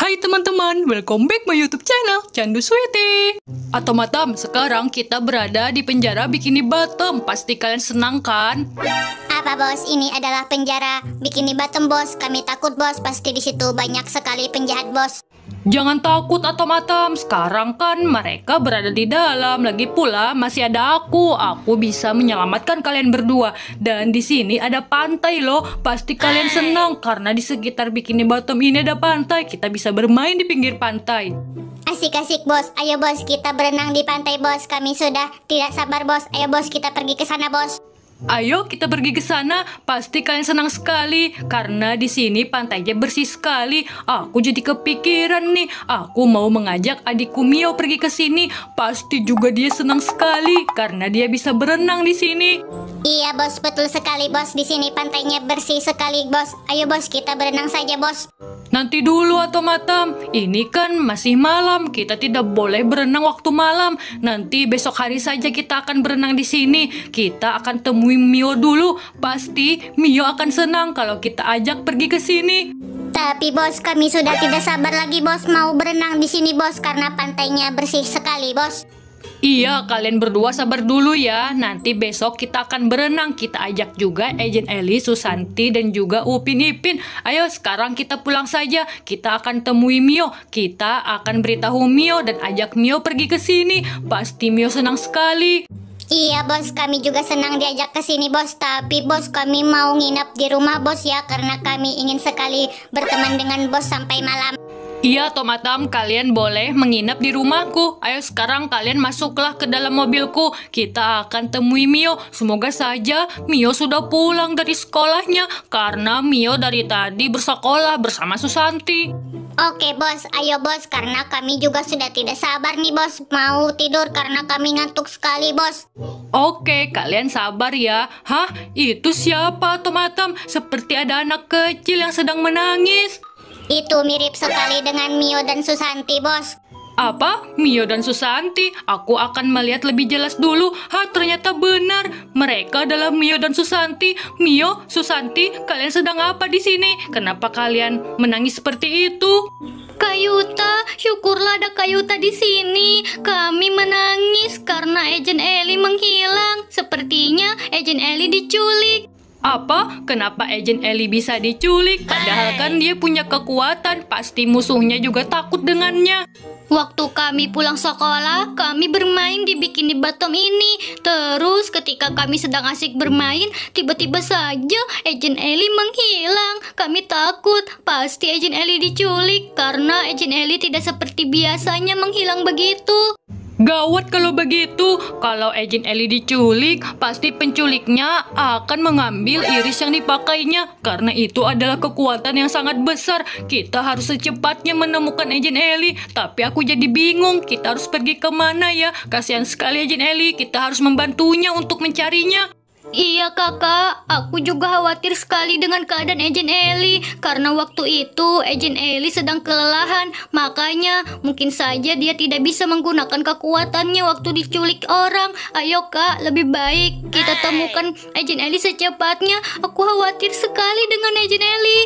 Hai teman-teman, welcome back my YouTube channel Candu Sweetie. Atau Matam, sekarang kita berada di penjara Bikini Bottom. Pasti kalian senang kan? Apa bos, ini adalah penjara Bikini Bottom bos. Kami takut bos, pasti di situ banyak sekali penjahat bos. Jangan takut atau matam, sekarang kan mereka berada di dalam. Lagi pula masih ada aku, aku bisa menyelamatkan kalian berdua. Dan di sini ada pantai loh, pasti kalian senang karena di sekitar Bikini Bottom ini ada pantai. Kita bisa bisa bermain di pinggir pantai. Asik-asik bos, ayo bos kita berenang di pantai bos. Kami sudah tidak sabar bos. Ayo bos kita pergi ke sana bos. Ayo kita pergi ke sana, pasti kalian senang sekali karena di sini pantainya bersih sekali. Aku jadi kepikiran nih, aku mau mengajak adikku Mio pergi ke sini. Pasti juga dia senang sekali karena dia bisa berenang di sini. Iya bos, betul sekali bos. Di sini pantainya bersih sekali bos. Ayo bos kita berenang saja bos. Nanti dulu atau matam, ini kan masih malam, kita tidak boleh berenang waktu malam. Nanti besok hari saja kita akan berenang di sini. Kita akan temui Mio dulu, pasti Mio akan senang kalau kita ajak pergi ke sini. Tapi bos, kami sudah tidak sabar lagi bos mau berenang di sini bos karena pantainya bersih sekali bos. Iya, kalian berdua sabar dulu ya. Nanti besok kita akan berenang. Kita ajak juga Agent Eli, Susanti, dan juga Upin Ipin. Ayo, sekarang kita pulang saja. Kita akan temui Mio. Kita akan beritahu Mio dan ajak Mio pergi ke sini. Pasti Mio senang sekali. Iya bos, kami juga senang diajak ke sini bos. Tapi bos, kami mau nginap di rumah bos ya karena kami ingin sekali berteman dengan bos sampai malam. Iya, Tomatam, kalian boleh menginap di rumahku. Ayo sekarang kalian masuklah ke dalam mobilku. Kita akan temui Mio. Semoga saja Mio sudah pulang dari sekolahnya karena Mio dari tadi bersekolah bersama Susanti. Oke bos, ayo bos karena kami juga sudah tidak sabar nih bos Mau tidur karena kami ngantuk sekali bos Oke, kalian sabar ya Hah, itu siapa Tomatam? Seperti ada anak kecil yang sedang menangis itu mirip sekali dengan Mio dan Susanti, bos. Apa? Mio dan Susanti? Aku akan melihat lebih jelas dulu. Ha, ternyata benar. Mereka adalah Mio dan Susanti. Mio, Susanti, kalian sedang apa di sini? Kenapa kalian menangis seperti itu? Kayuta, syukurlah ada Kayuta di sini. Kami menangis karena agent Eli menghilang. Sepertinya agent Eli diculik. Apa? Kenapa Agent Eli bisa diculik? Padahal kan dia punya kekuatan, pasti musuhnya juga takut dengannya. Waktu kami pulang sekolah, kami bermain di bikini bottom ini. Terus ketika kami sedang asik bermain, tiba-tiba saja Agent Eli menghilang. Kami takut, pasti Agent Eli diculik karena Agent Eli tidak seperti biasanya menghilang begitu. Gawat kalau begitu, kalau agent Eli diculik, pasti penculiknya akan mengambil iris yang dipakainya. Karena itu adalah kekuatan yang sangat besar. Kita harus secepatnya menemukan agent Eli. Tapi aku jadi bingung, kita harus pergi kemana ya? Kasihan sekali agent Eli, kita harus membantunya untuk mencarinya. Iya kakak, aku juga khawatir sekali dengan keadaan Ejen Eli Karena waktu itu Ejen Eli sedang kelelahan Makanya mungkin saja dia tidak bisa menggunakan kekuatannya waktu diculik orang Ayo kak, lebih baik kita temukan Ejen Eli secepatnya Aku khawatir sekali dengan Ejen Eli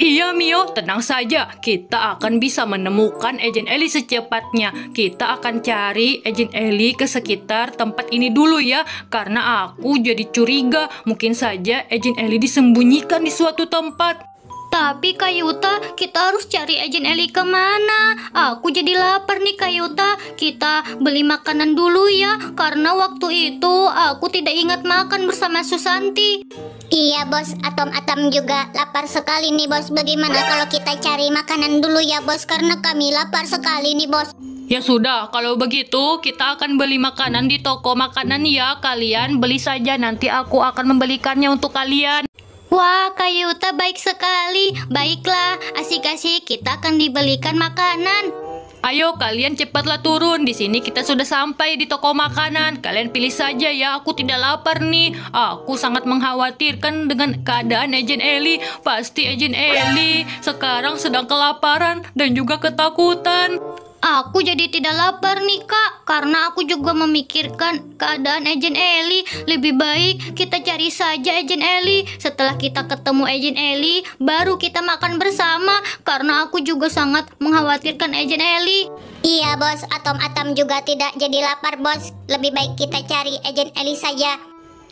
Iya Mio, tenang saja. Kita akan bisa menemukan Agent Eli secepatnya. Kita akan cari Agent Eli ke sekitar tempat ini dulu ya. Karena aku jadi curiga. Mungkin saja Agent Eli disembunyikan di suatu tempat. Tapi Kayuta, kita harus cari Ejen Eli kemana? Aku jadi lapar nih Kayuta. Kita beli makanan dulu ya, karena waktu itu aku tidak ingat makan bersama Susanti. Iya bos, Atom-Atom juga lapar sekali nih bos. Bagaimana kalau kita cari makanan dulu ya bos, karena kami lapar sekali nih bos. Ya sudah, kalau begitu kita akan beli makanan di toko makanan ya. Kalian beli saja, nanti aku akan membelikannya untuk kalian. Wah, kayu Yuta baik sekali. Baiklah, asik-asik kita akan dibelikan makanan. Ayo kalian cepatlah turun. Di sini kita sudah sampai di toko makanan. Kalian pilih saja ya. Aku tidak lapar nih. Aku sangat mengkhawatirkan dengan keadaan Agent Eli. Pasti Agent Eli sekarang sedang kelaparan dan juga ketakutan. Aku jadi tidak lapar nih kak, karena aku juga memikirkan keadaan Agent eli Lebih baik kita cari saja Agent eli Setelah kita ketemu Agent eli baru kita makan bersama. Karena aku juga sangat mengkhawatirkan Agent eli Iya bos, Atom-Atom juga tidak jadi lapar bos. Lebih baik kita cari Agent eli saja.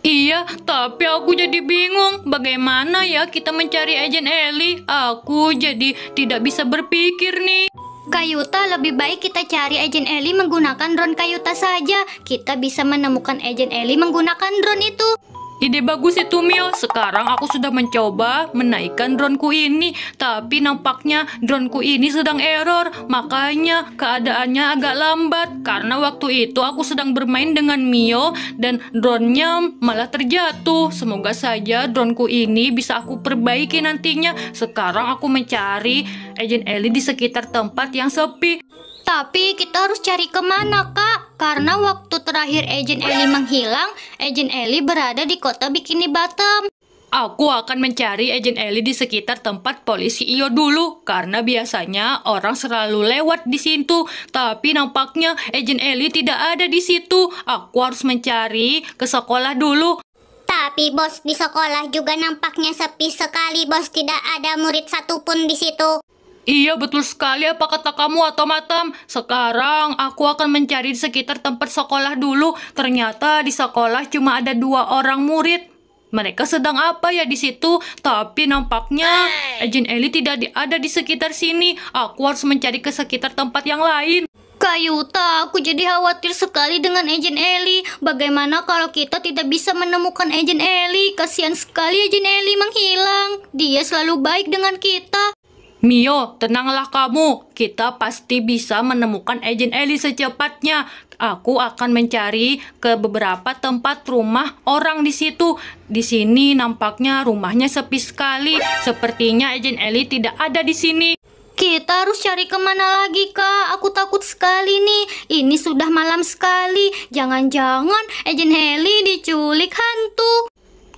Iya, tapi aku jadi bingung bagaimana ya kita mencari Agent eli Aku jadi tidak bisa berpikir nih. Kayuta, lebih baik kita cari agen Ellie menggunakan drone Kayuta saja. Kita bisa menemukan agen Ellie menggunakan drone itu. Ide bagus itu Mio, sekarang aku sudah mencoba menaikkan droneku ini Tapi nampaknya droneku ini sedang error Makanya keadaannya agak lambat Karena waktu itu aku sedang bermain dengan Mio dan drone-nya malah terjatuh Semoga saja droneku ini bisa aku perbaiki nantinya Sekarang aku mencari Agent Ellie di sekitar tempat yang sepi tapi kita harus cari kemana kak? Karena waktu terakhir Agent Ellie menghilang, Agent Ellie berada di kota Bikini Bottom. Aku akan mencari Agent Ellie di sekitar tempat polisi io dulu, karena biasanya orang selalu lewat di situ. Tapi nampaknya Agent Ellie tidak ada di situ. Aku harus mencari ke sekolah dulu. Tapi bos, di sekolah juga nampaknya sepi sekali bos, tidak ada murid satupun di situ. Iya betul sekali apa kata kamu atau matam. Sekarang aku akan mencari di sekitar tempat sekolah dulu. Ternyata di sekolah cuma ada dua orang murid. Mereka sedang apa ya di situ? Tapi nampaknya Ejen Eli tidak ada di sekitar sini. Aku harus mencari ke sekitar tempat yang lain. Kayuta, aku jadi khawatir sekali dengan Ejen Eli. Bagaimana kalau kita tidak bisa menemukan Ejen Eli? Kasihan sekali Ejen Eli menghilang. Dia selalu baik dengan kita. Mio, tenanglah kamu. Kita pasti bisa menemukan Ejen Eli secepatnya. Aku akan mencari ke beberapa tempat rumah orang di situ. Di sini nampaknya rumahnya sepi sekali. Sepertinya Ejen Eli tidak ada di sini. Kita harus cari kemana lagi, Kak? Aku takut sekali nih. Ini sudah malam sekali. Jangan-jangan Ejen Eli diculik hantu.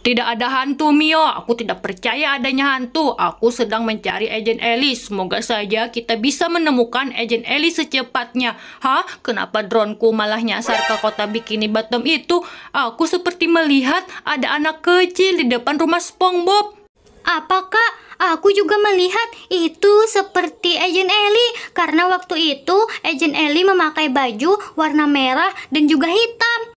Tidak ada hantu Mio, aku tidak percaya adanya hantu. Aku sedang mencari Agent Ellie. Semoga saja kita bisa menemukan Agent Ellie secepatnya. Hah? Kenapa dronku malah nyasar ke kota Bikini Bottom itu? Aku seperti melihat ada anak kecil di depan rumah SpongeBob. Apa kak? Aku juga melihat itu seperti Agent Ellie karena waktu itu Agent Ellie memakai baju warna merah dan juga hitam.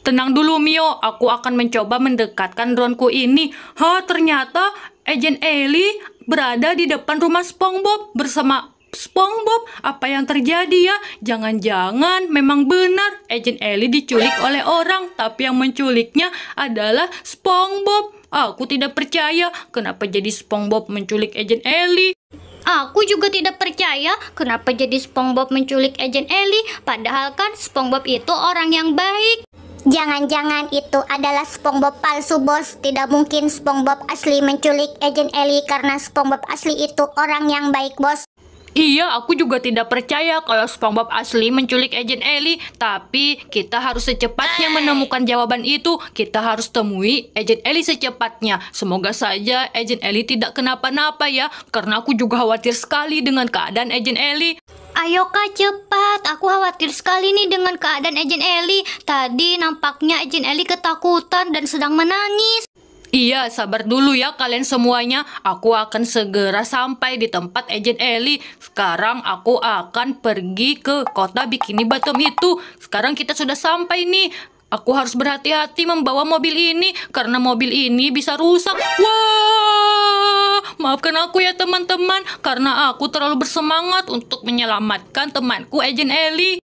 Tenang dulu Mio, aku akan mencoba mendekatkan dronku ini. Ha, ternyata Agent Ellie berada di depan rumah SpongeBob bersama SpongeBob. Apa yang terjadi ya? Jangan-jangan memang benar Agent Ellie diculik oleh orang, tapi yang menculiknya adalah SpongeBob. Aku tidak percaya kenapa jadi SpongeBob menculik Agent Ellie. Aku juga tidak percaya kenapa jadi SpongeBob menculik Agent Ellie, padahal kan SpongeBob itu orang yang baik. Jangan-jangan itu adalah SpongeBob palsu, bos. Tidak mungkin SpongeBob asli menculik Agent eli karena SpongeBob asli itu orang yang baik, bos. Iya, aku juga tidak percaya kalau SpongeBob asli menculik Agent eli Tapi kita harus secepatnya menemukan jawaban itu. Kita harus temui Agent eli secepatnya. Semoga saja Agent eli tidak kenapa-napa ya, karena aku juga khawatir sekali dengan keadaan Agent eli Ayo kak cepat, aku khawatir sekali nih dengan keadaan Agent Eli. Tadi nampaknya Agent Eli ketakutan dan sedang menangis. Iya, sabar dulu ya kalian semuanya. Aku akan segera sampai di tempat Agent Eli. Sekarang aku akan pergi ke kota Bikini Bottom itu. Sekarang kita sudah sampai nih. Aku harus berhati-hati membawa mobil ini karena mobil ini bisa rusak. Wah! Wow! maafkan aku ya teman-teman karena aku terlalu bersemangat untuk menyelamatkan temanku Agent Ellie.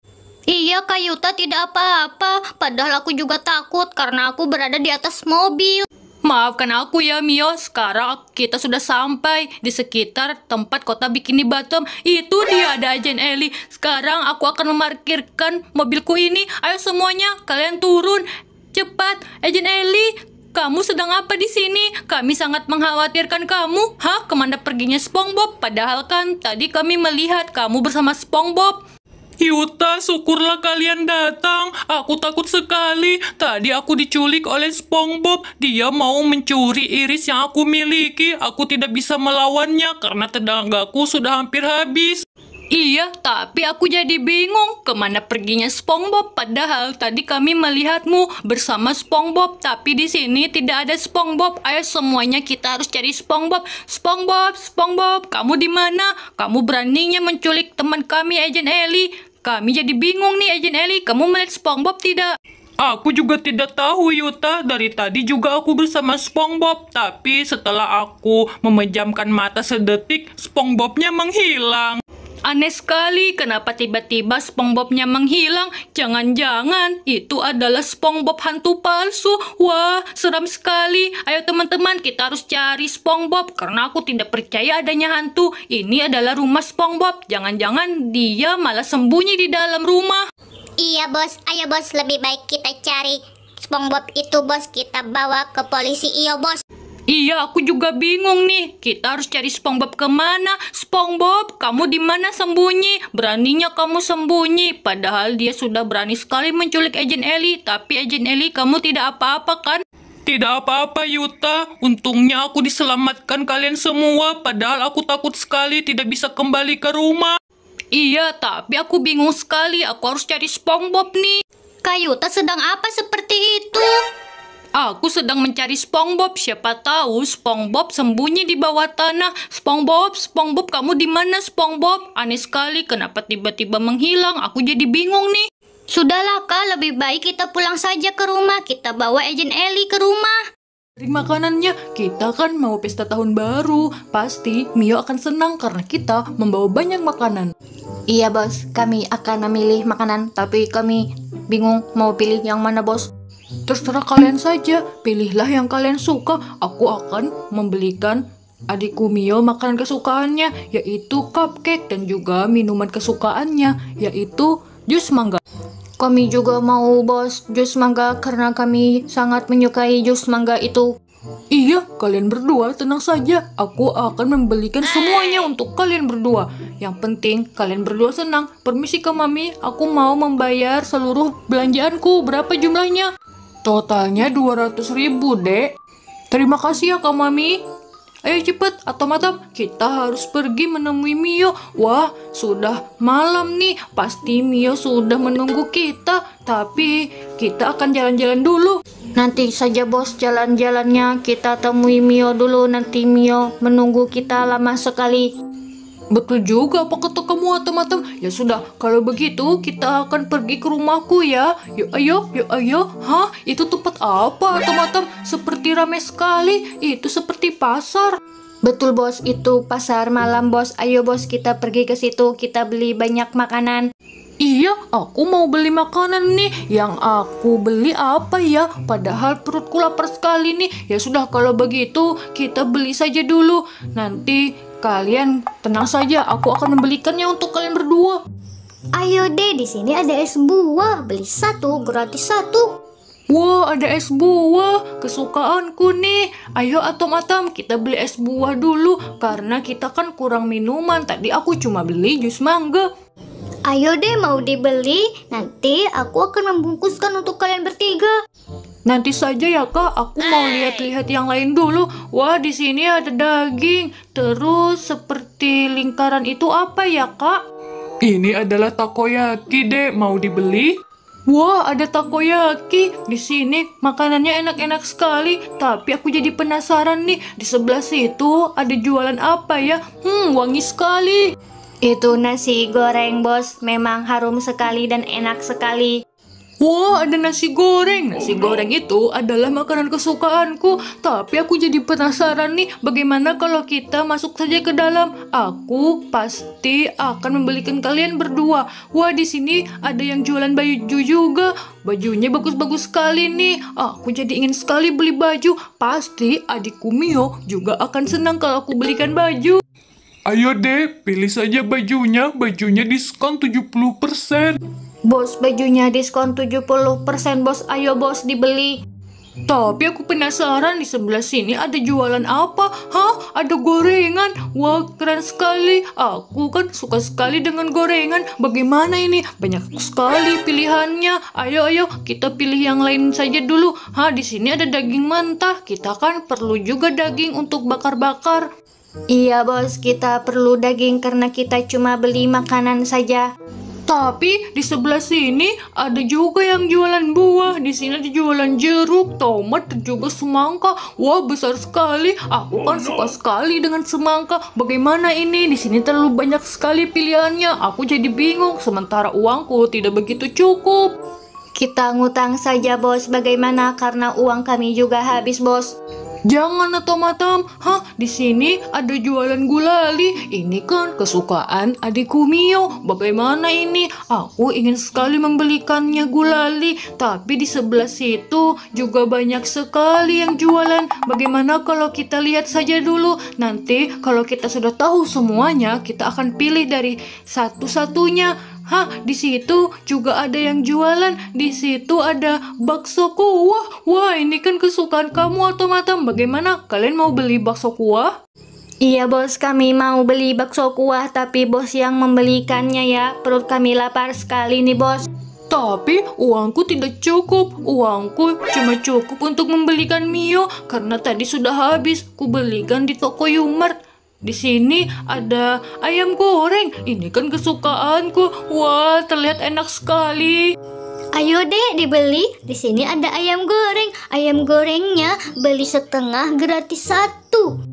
Iya Kak Yuta tidak apa-apa, padahal aku juga takut karena aku berada di atas mobil. Maafkan aku ya Mio, sekarang kita sudah sampai di sekitar tempat kota Bikini Bottom. Itu dia ada Agent Ellie. Sekarang aku akan memarkirkan mobilku ini. Ayo semuanya, kalian turun. Cepat, Agent Ellie, kamu sedang apa di sini? Kami sangat mengkhawatirkan kamu. Hah, kemana perginya SpongeBob? Padahal kan tadi kami melihat kamu bersama SpongeBob. Yuta, syukurlah kalian datang. Aku takut sekali. Tadi aku diculik oleh SpongeBob. Dia mau mencuri iris yang aku miliki. Aku tidak bisa melawannya karena tenagaku sudah hampir habis. Iya, tapi aku jadi bingung kemana perginya SpongeBob. Padahal tadi kami melihatmu bersama SpongeBob, tapi di sini tidak ada SpongeBob. Ayo semuanya kita harus cari SpongeBob. SpongeBob, SpongeBob, kamu di mana? Kamu beraninya menculik teman kami, Agent Ellie. Kami jadi bingung nih, Agent Ellie. Kamu melihat SpongeBob tidak? Aku juga tidak tahu Yuta, dari tadi juga aku bersama SpongeBob, tapi setelah aku memejamkan mata sedetik, SpongeBobnya menghilang. Aneh sekali kenapa tiba-tiba SpongeBobnya menghilang. Jangan-jangan itu adalah SpongeBob hantu palsu. Wah, seram sekali. Ayo teman-teman, kita harus cari SpongeBob karena aku tidak percaya adanya hantu. Ini adalah rumah SpongeBob. Jangan-jangan dia malah sembunyi di dalam rumah. Iya, Bos. Ayo, Bos, lebih baik kita cari SpongeBob itu, Bos. Kita bawa ke polisi, iya, Bos. Iya, aku juga bingung nih. Kita harus cari SpongeBob kemana? SpongeBob, kamu di mana sembunyi? Beraninya kamu sembunyi. Padahal dia sudah berani sekali menculik Agent Ellie. Tapi Agent Ellie, kamu tidak apa-apa kan? Tidak apa-apa Yuta, untungnya aku diselamatkan kalian semua padahal aku takut sekali tidak bisa kembali ke rumah. Iya, tapi aku bingung sekali, aku harus cari SpongeBob nih. Kak Yuta sedang apa seperti itu? Aku sedang mencari SpongeBob. Siapa tahu SpongeBob sembunyi di bawah tanah. SpongeBob, SpongeBob kamu di mana SpongeBob? Aneh sekali, kenapa tiba-tiba menghilang? Aku jadi bingung nih. Sudahlah kak, lebih baik kita pulang saja ke rumah. Kita bawa Agent Ellie ke rumah. Dari makanannya, kita kan mau pesta tahun baru. Pasti Mio akan senang karena kita membawa banyak makanan. Iya bos, kami akan memilih makanan, tapi kami bingung mau pilih yang mana bos. Terserah kalian saja, pilihlah yang kalian suka. Aku akan membelikan adikku Mio makanan kesukaannya, yaitu cupcake dan juga minuman kesukaannya, yaitu jus mangga. Kami juga mau bos jus mangga karena kami sangat menyukai jus mangga itu. Iya, kalian berdua tenang saja. Aku akan membelikan semuanya untuk kalian berdua. Yang penting kalian berdua senang. Permisi ke mami, aku mau membayar seluruh belanjaanku. Berapa jumlahnya? Totalnya 200 ribu, Dek. Terima kasih ya, Kak Mami. Ayo cepet, atau matam, kita harus pergi menemui Mio. Wah, sudah malam nih. Pasti Mio sudah menunggu kita. Tapi kita akan jalan-jalan dulu. Nanti saja bos jalan-jalannya kita temui Mio dulu. Nanti Mio menunggu kita lama sekali. Betul juga apa kata kamu atom atom Ya sudah, kalau begitu kita akan pergi ke rumahku ya Yuk ya, ayo, yuk ya, ayo Hah, itu tempat apa atom atom Seperti ramai sekali, itu seperti pasar Betul bos, itu pasar malam bos Ayo bos, kita pergi ke situ, kita beli banyak makanan Iya, aku mau beli makanan nih. Yang aku beli apa ya? Padahal perutku lapar sekali nih. Ya sudah kalau begitu, kita beli saja dulu. Nanti Kalian tenang saja, aku akan membelikannya untuk kalian berdua. Ayo deh, di sini ada es buah. Beli satu, gratis satu. Wah, ada es buah. Kesukaanku nih. Ayo atom-atom, kita beli es buah dulu. Karena kita kan kurang minuman. Tadi aku cuma beli jus mangga. Ayo deh, mau dibeli. Nanti aku akan membungkuskan untuk kalian bertiga. Nanti saja ya kak, aku mau lihat-lihat yang lain dulu. Wah, di sini ada daging. Terus seperti lingkaran itu apa ya kak? Ini adalah takoyaki deh mau dibeli? Wah, ada takoyaki. Di sini makanannya enak-enak sekali. Tapi aku jadi penasaran nih, di sebelah situ ada jualan apa ya? Hmm, wangi sekali. Itu nasi goreng, Bos. Memang harum sekali dan enak sekali. Wah, ada nasi goreng. Nasi oh, goreng no. itu adalah makanan kesukaanku. Tapi aku jadi penasaran nih, bagaimana kalau kita masuk saja ke dalam? Aku pasti akan membelikan kalian berdua. Wah, di sini ada yang jualan baju juga. Bajunya bagus-bagus sekali nih. Aku jadi ingin sekali beli baju. Pasti adikku Mio juga akan senang kalau aku belikan baju. Ayo deh, pilih saja bajunya. Bajunya diskon 70%. Bos, bajunya diskon 70%, Bos. Ayo, Bos, dibeli. Tapi aku penasaran di sebelah sini ada jualan apa? Hah? Ada gorengan? Wah, keren sekali. Aku kan suka sekali dengan gorengan. Bagaimana ini? Banyak sekali pilihannya. Ayo, ayo, kita pilih yang lain saja dulu. Hah, di sini ada daging mentah. Kita kan perlu juga daging untuk bakar-bakar. Iya, Bos. Kita perlu daging karena kita cuma beli makanan saja. Tapi di sebelah sini ada juga yang jualan buah. Di sini ada jualan jeruk, tomat, dan juga semangka. Wah, besar sekali. Aku kan oh, suka sekali dengan semangka. Bagaimana ini? Di sini terlalu banyak sekali pilihannya. Aku jadi bingung sementara uangku tidak begitu cukup. Kita ngutang saja, Bos. Bagaimana? Karena uang kami juga habis, Bos. Jangan atau hah? Di sini ada jualan gulali. Ini kan kesukaan adikku Mio. Bagaimana ini? Aku ingin sekali membelikannya gulali, tapi di sebelah situ juga banyak sekali yang jualan. Bagaimana kalau kita lihat saja dulu? Nanti kalau kita sudah tahu semuanya, kita akan pilih dari satu-satunya Hah, di situ juga ada yang jualan. Di situ ada bakso kuah. Wah, ini kan kesukaan kamu atau matam. Bagaimana? Kalian mau beli bakso kuah? Iya bos, kami mau beli bakso kuah, tapi bos yang membelikannya ya. Perut kami lapar sekali nih bos. Tapi uangku tidak cukup. Uangku cuma cukup untuk membelikan Mio karena tadi sudah habis. Kubelikan di toko Yumart. Di sini ada ayam goreng. Ini kan kesukaanku. Wah, terlihat enak sekali. Ayo deh dibeli. Di sini ada ayam goreng. Ayam gorengnya beli setengah gratis satu.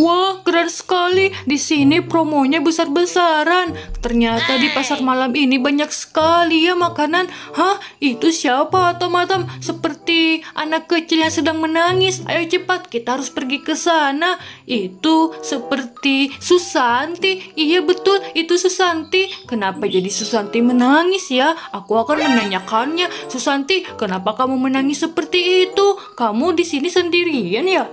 Wah, keren sekali. Di sini promonya besar-besaran. Ternyata di pasar malam ini banyak sekali ya makanan. Hah, itu siapa atau matam? Seperti anak kecil yang sedang menangis. Ayo cepat, kita harus pergi ke sana. Itu seperti Susanti. Iya betul, itu Susanti. Kenapa jadi Susanti menangis ya? Aku akan menanyakannya. Susanti, kenapa kamu menangis seperti itu? Kamu di sini sendirian ya?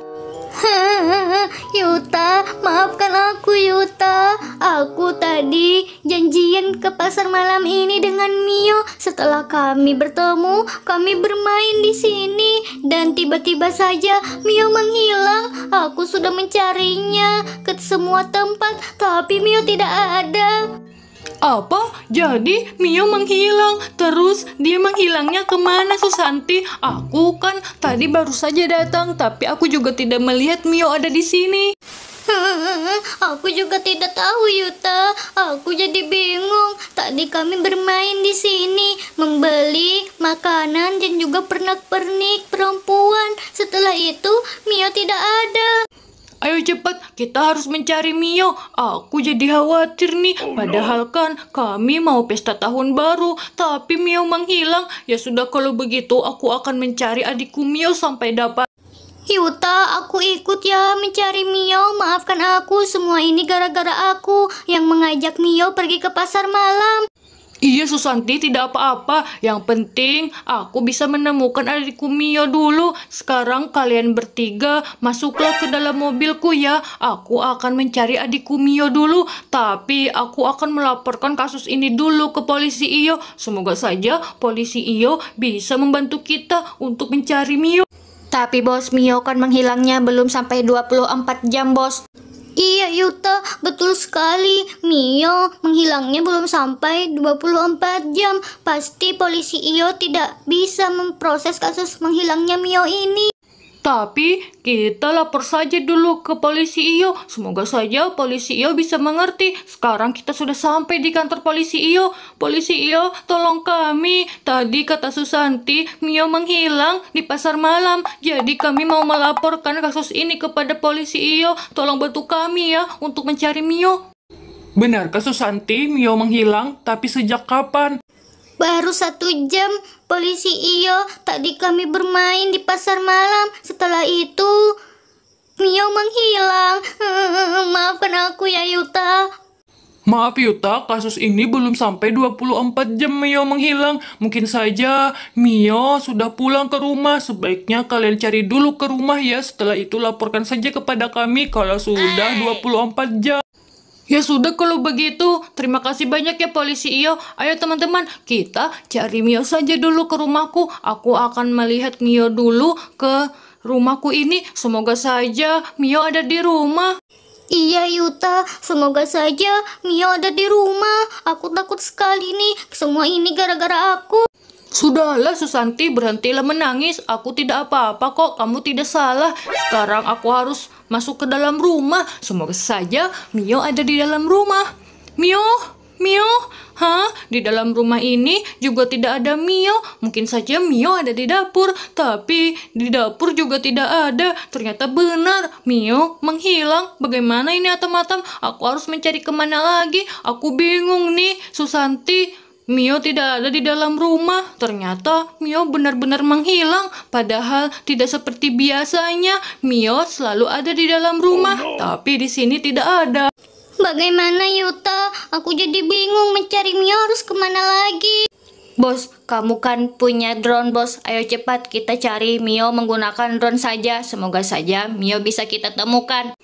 Yuta, maafkan aku Yuta. Aku tadi janjian ke pasar malam ini dengan Mio. Setelah kami bertemu, kami bermain di sini dan tiba-tiba saja Mio menghilang. Aku sudah mencarinya ke semua tempat, tapi Mio tidak ada. Apa? Jadi Mio menghilang. Terus dia menghilangnya kemana Susanti? Aku kan tadi baru saja datang, tapi aku juga tidak melihat Mio ada di sini. Aku juga tidak tahu Yuta. Aku jadi bingung. Tadi kami bermain di sini, membeli makanan dan juga pernak-pernik perempuan. Setelah itu Mio tidak ada. Ayo cepat, kita harus mencari Mio. Aku jadi khawatir nih. Oh, Padahal kan kami mau pesta tahun baru, tapi Mio menghilang. Ya sudah kalau begitu, aku akan mencari adikku Mio sampai dapat. Yuta, aku ikut ya mencari Mio. Maafkan aku, semua ini gara-gara aku yang mengajak Mio pergi ke pasar malam. Iya Susanti tidak apa-apa, yang penting aku bisa menemukan adikku Mio dulu. Sekarang kalian bertiga masuklah ke dalam mobilku ya. Aku akan mencari adikku Mio dulu, tapi aku akan melaporkan kasus ini dulu ke polisi Iyo. Semoga saja polisi Iyo bisa membantu kita untuk mencari Mio. Tapi bos Mio kan menghilangnya belum sampai 24 jam bos. Iya Yuta, betul sekali. Mio menghilangnya belum sampai 24 jam. Pasti polisi Iyo tidak bisa memproses kasus menghilangnya Mio ini. Tapi kita lapor saja dulu ke polisi Iyo. Semoga saja polisi Iyo bisa mengerti. Sekarang kita sudah sampai di kantor polisi Iyo. Polisi Iyo, tolong kami. Tadi kata Susanti, Mio menghilang di pasar malam. Jadi kami mau melaporkan kasus ini kepada polisi Iyo. Tolong bantu kami ya untuk mencari Mio. Benar, kasus Susanti Mio menghilang? Tapi sejak kapan? Baru satu jam polisi Iyo tadi kami bermain di pasar malam. Setelah itu Mio menghilang. Maafkan aku ya Yuta. Maaf Yuta, kasus ini belum sampai 24 jam Mio menghilang. Mungkin saja Mio sudah pulang ke rumah. Sebaiknya kalian cari dulu ke rumah ya. Setelah itu laporkan saja kepada kami kalau sudah 24 jam. Ya sudah kalau begitu, terima kasih banyak ya polisi Iyo. Ayo teman-teman, kita cari Mio saja dulu ke rumahku. Aku akan melihat Mio dulu ke rumahku ini. Semoga saja Mio ada di rumah. Iya Yuta, semoga saja Mio ada di rumah. Aku takut sekali nih, semua ini gara-gara aku. Sudahlah Susanti, berhentilah menangis. Aku tidak apa-apa kok, kamu tidak salah. Sekarang aku harus masuk ke dalam rumah. Semoga saja Mio ada di dalam rumah. Mio, Mio, hah? Di dalam rumah ini juga tidak ada Mio. Mungkin saja Mio ada di dapur, tapi di dapur juga tidak ada. Ternyata benar, Mio menghilang. Bagaimana ini Atam-Atam? Aku harus mencari kemana lagi? Aku bingung nih, Susanti. Mio tidak ada di dalam rumah. Ternyata Mio benar-benar menghilang, padahal tidak seperti biasanya. Mio selalu ada di dalam rumah, oh, no. tapi di sini tidak ada. Bagaimana Yuta? Aku jadi bingung mencari Mio harus kemana lagi. Bos, kamu kan punya drone bos. Ayo cepat kita cari Mio menggunakan drone saja. Semoga saja Mio bisa kita temukan.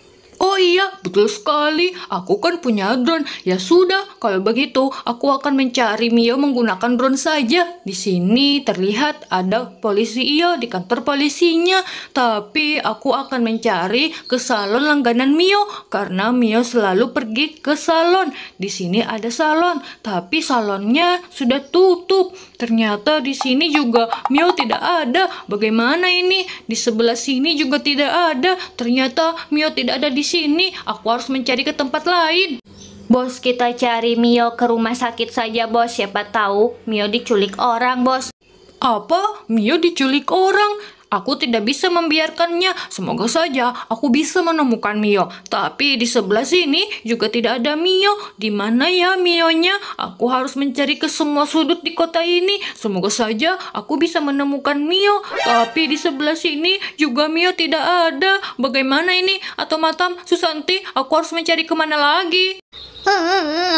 Oh iya, betul sekali. Aku kan punya drone. Ya sudah, kalau begitu aku akan mencari Mio menggunakan drone saja. Di sini terlihat ada polisi Io iya, di kantor polisinya. Tapi aku akan mencari ke salon langganan Mio karena Mio selalu pergi ke salon. Di sini ada salon, tapi salonnya sudah tutup. Ternyata di sini juga Mio tidak ada. Bagaimana ini? Di sebelah sini juga tidak ada. Ternyata Mio tidak ada di sini. Aku harus mencari ke tempat lain. Bos, kita cari Mio ke rumah sakit saja, Bos. Siapa tahu Mio diculik orang, Bos. Apa? Mio diculik orang? Aku tidak bisa membiarkannya. Semoga saja aku bisa menemukan Mio. Tapi di sebelah sini juga tidak ada Mio. Di mana ya Mio-nya? Aku harus mencari ke semua sudut di kota ini. Semoga saja aku bisa menemukan Mio. Tapi di sebelah sini juga Mio tidak ada. Bagaimana ini? Atau Matam, Susanti, aku harus mencari kemana lagi?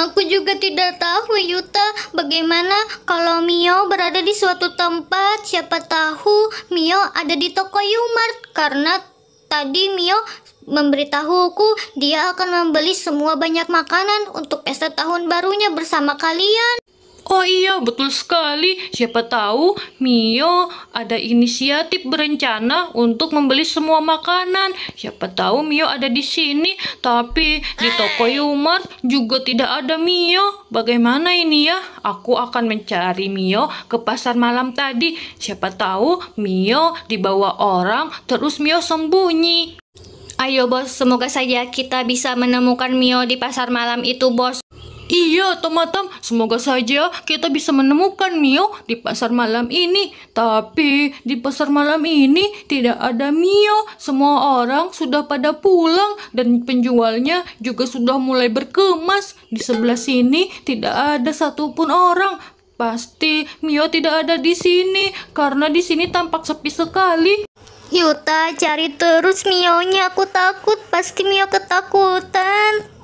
aku juga tidak tahu Yuta bagaimana kalau Mio berada di suatu tempat siapa tahu Mio ada di toko Yumart karena tadi Mio memberitahuku dia akan membeli semua banyak makanan untuk pesta tahun barunya bersama kalian. Oh iya, betul sekali. Siapa tahu Mio ada inisiatif berencana untuk membeli semua makanan. Siapa tahu Mio ada di sini, tapi di toko Yumar juga tidak ada Mio. Bagaimana ini ya? Aku akan mencari Mio ke pasar malam tadi. Siapa tahu Mio dibawa orang terus Mio sembunyi. Ayo bos, semoga saja kita bisa menemukan Mio di pasar malam itu bos. Iya, Tomatam, semoga saja kita bisa menemukan Mio di pasar malam ini. Tapi di pasar malam ini tidak ada Mio. Semua orang sudah pada pulang dan penjualnya juga sudah mulai berkemas. Di sebelah sini tidak ada satupun orang. Pasti Mio tidak ada di sini karena di sini tampak sepi sekali. Yuta, cari terus Mio-nya. Aku takut, pasti Mio ketakutan.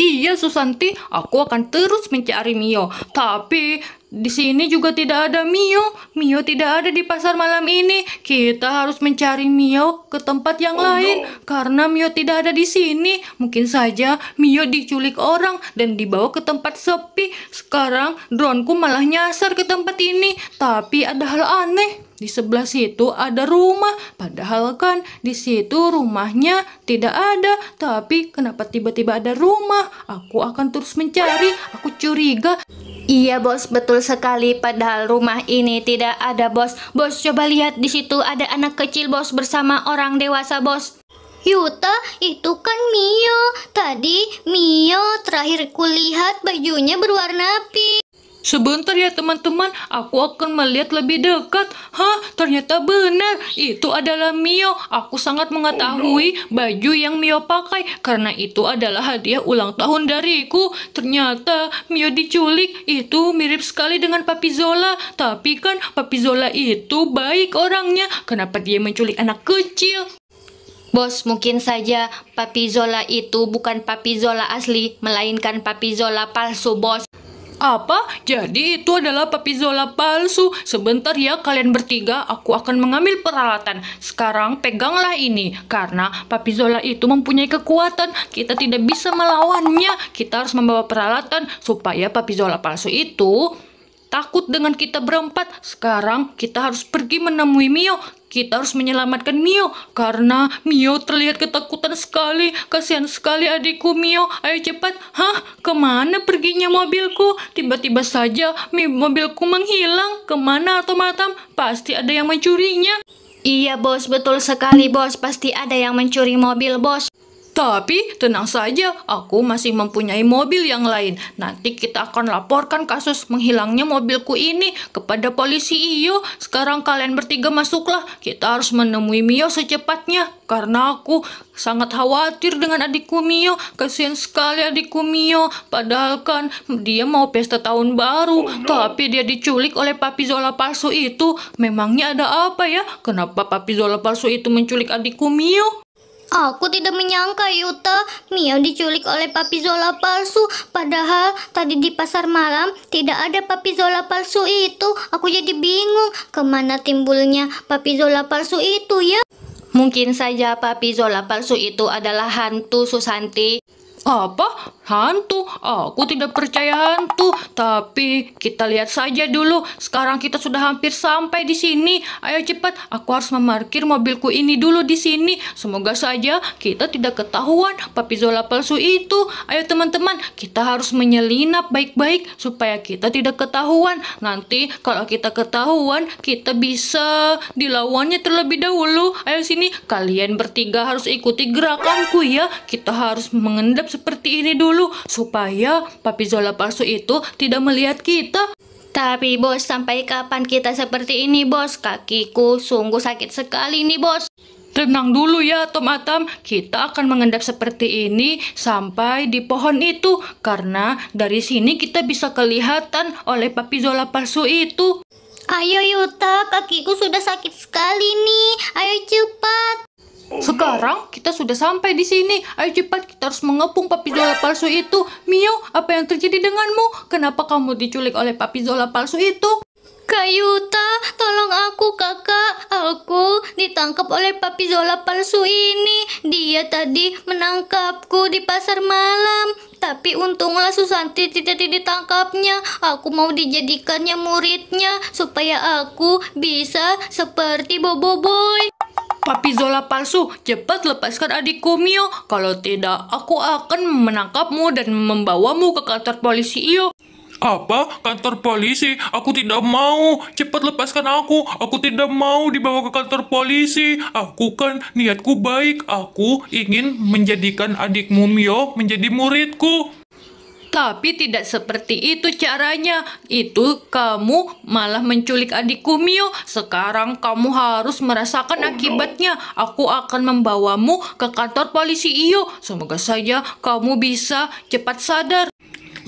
Iya, Susanti, aku akan terus mencari Mio. Tapi di sini juga tidak ada Mio. Mio tidak ada di pasar malam ini. Kita harus mencari Mio ke tempat yang oh, lain no. karena Mio tidak ada di sini. Mungkin saja Mio diculik orang dan dibawa ke tempat sepi. Sekarang droneku malah nyasar ke tempat ini, tapi ada hal aneh di sebelah situ ada rumah, padahal kan di situ rumahnya tidak ada. Tapi kenapa tiba-tiba ada rumah? Aku akan terus mencari, aku curiga. Iya bos, betul sekali. Padahal rumah ini tidak ada bos. Bos coba lihat di situ ada anak kecil bos bersama orang dewasa bos. Yuta, itu kan Mio. Tadi Mio terakhir kulihat bajunya berwarna pink. Sebentar ya teman-teman, aku akan melihat lebih dekat. Hah, ternyata benar. Itu adalah Mio. Aku sangat mengetahui oh, baju yang Mio pakai karena itu adalah hadiah ulang tahun dariku. Ternyata Mio diculik. Itu mirip sekali dengan Papi Zola. Tapi kan Papi Zola itu baik orangnya. Kenapa dia menculik anak kecil? Bos, mungkin saja Papi Zola itu bukan Papi Zola asli, melainkan Papi Zola palsu, bos. Apa? Jadi itu adalah papi Zola palsu. Sebentar ya kalian bertiga, aku akan mengambil peralatan. Sekarang peganglah ini, karena papi Zola itu mempunyai kekuatan. Kita tidak bisa melawannya. Kita harus membawa peralatan supaya papi Zola palsu itu takut dengan kita berempat. Sekarang kita harus pergi menemui Mio. Kita harus menyelamatkan Mio karena Mio terlihat ketakutan sekali. Kasihan sekali adikku Mio. Ayo cepat. Hah? Kemana perginya mobilku? Tiba-tiba saja mobilku menghilang. Kemana atau matam? Pasti ada yang mencurinya. Iya bos, betul sekali bos. Pasti ada yang mencuri mobil bos. Tapi tenang saja, aku masih mempunyai mobil yang lain. Nanti kita akan laporkan kasus menghilangnya mobilku ini kepada polisi Iyo. Sekarang kalian bertiga masuklah. Kita harus menemui Mio secepatnya. Karena aku sangat khawatir dengan adikku Mio. Kasihan sekali adikku Mio. Padahal kan dia mau pesta tahun baru. Oh, no. Tapi dia diculik oleh Papi Zola palsu itu. Memangnya ada apa ya? Kenapa Papi Zola palsu itu menculik adikku Mio? Aku tidak menyangka Yuta, Mia diculik oleh Papi Zola palsu. Padahal tadi di pasar malam tidak ada Papi Zola palsu itu. Aku jadi bingung kemana timbulnya Papi Zola palsu itu ya. Mungkin saja Papi Zola palsu itu adalah hantu Susanti apa? Hantu? Aku tidak percaya hantu. Tapi kita lihat saja dulu. Sekarang kita sudah hampir sampai di sini. Ayo cepat, aku harus memarkir mobilku ini dulu di sini. Semoga saja kita tidak ketahuan Papi Zola palsu itu. Ayo teman-teman, kita harus menyelinap baik-baik supaya kita tidak ketahuan. Nanti kalau kita ketahuan, kita bisa dilawannya terlebih dahulu. Ayo sini, kalian bertiga harus ikuti gerakanku ya. Kita harus mengendap seperti ini dulu supaya papi Zola palsu itu tidak melihat kita. Tapi bos, sampai kapan kita seperti ini bos? Kakiku sungguh sakit sekali nih bos. Tenang dulu ya Tom Atam, kita akan mengendap seperti ini sampai di pohon itu karena dari sini kita bisa kelihatan oleh papi Zola palsu itu. Ayo Yuta, kakiku sudah sakit sekali nih. Ayo cepat. Sekarang kita sudah sampai di sini. Ayo cepat, kita harus mengepung Papi Zola palsu itu. Mio, apa yang terjadi denganmu? Kenapa kamu diculik oleh Papi Zola palsu itu? kayuta tolong aku kakak. Aku ditangkap oleh Papi Zola palsu ini. Dia tadi menangkapku di pasar malam. Tapi untunglah Susanti tidak ditangkapnya. Aku mau dijadikannya muridnya supaya aku bisa seperti Boboiboy. Papi Zola palsu, cepat lepaskan adikku Mio. Kalau tidak, aku akan menangkapmu dan membawamu ke kantor polisi Iyo. Apa? Kantor polisi? Aku tidak mau. Cepat lepaskan aku. Aku tidak mau dibawa ke kantor polisi. Aku kan niatku baik. Aku ingin menjadikan adikmu Mio menjadi muridku. Tapi tidak seperti itu caranya. Itu kamu malah menculik adikku Mio. Sekarang kamu harus merasakan oh, akibatnya. No. Aku akan membawamu ke kantor polisi Iyo. Semoga saja kamu bisa cepat sadar.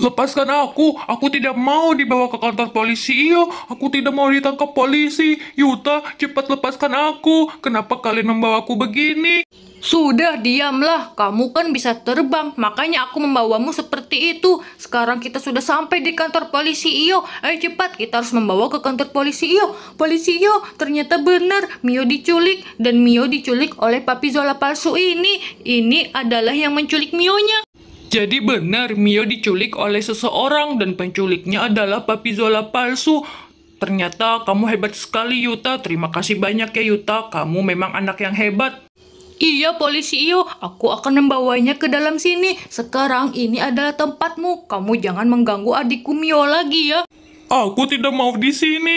Lepaskan aku, aku tidak mau dibawa ke kantor polisi. Iya, aku tidak mau ditangkap polisi. Yuta, cepat lepaskan aku. Kenapa kalian membawaku begini? Sudah, diamlah. Kamu kan bisa terbang, makanya aku membawamu seperti itu. Sekarang kita sudah sampai di kantor polisi Iyo. Ayo cepat, kita harus membawa ke kantor polisi Iyo. Polisi Iyo, ternyata benar. Mio diculik, dan Mio diculik oleh papi Zola palsu ini. Ini adalah yang menculik Mionya. Jadi benar Mio diculik oleh seseorang dan penculiknya adalah Papi Zola palsu. Ternyata kamu hebat sekali Yuta, terima kasih banyak ya Yuta, kamu memang anak yang hebat. Iya polisi Io, aku akan membawanya ke dalam sini. Sekarang ini adalah tempatmu, kamu jangan mengganggu adikku Mio lagi ya. Aku tidak mau di sini.